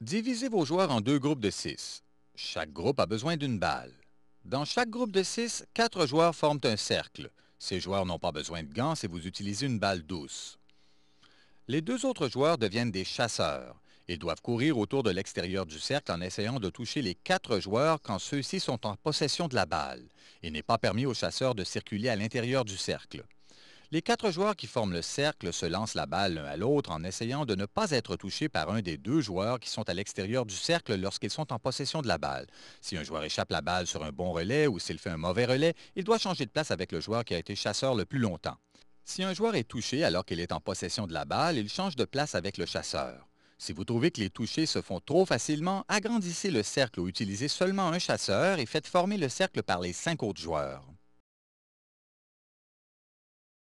Divisez vos joueurs en deux groupes de six. Chaque groupe a besoin d'une balle. Dans chaque groupe de six, quatre joueurs forment un cercle. Ces joueurs n'ont pas besoin de gants si vous utilisez une balle douce. Les deux autres joueurs deviennent des chasseurs. Ils doivent courir autour de l'extérieur du cercle en essayant de toucher les quatre joueurs quand ceux-ci sont en possession de la balle. Il n'est pas permis aux chasseurs de circuler à l'intérieur du cercle. Les quatre joueurs qui forment le cercle se lancent la balle l'un à l'autre en essayant de ne pas être touchés par un des deux joueurs qui sont à l'extérieur du cercle lorsqu'ils sont en possession de la balle. Si un joueur échappe la balle sur un bon relais ou s'il fait un mauvais relais, il doit changer de place avec le joueur qui a été chasseur le plus longtemps. Si un joueur est touché alors qu'il est en possession de la balle, il change de place avec le chasseur. Si vous trouvez que les touchés se font trop facilement, agrandissez le cercle ou utilisez seulement un chasseur et faites former le cercle par les cinq autres joueurs.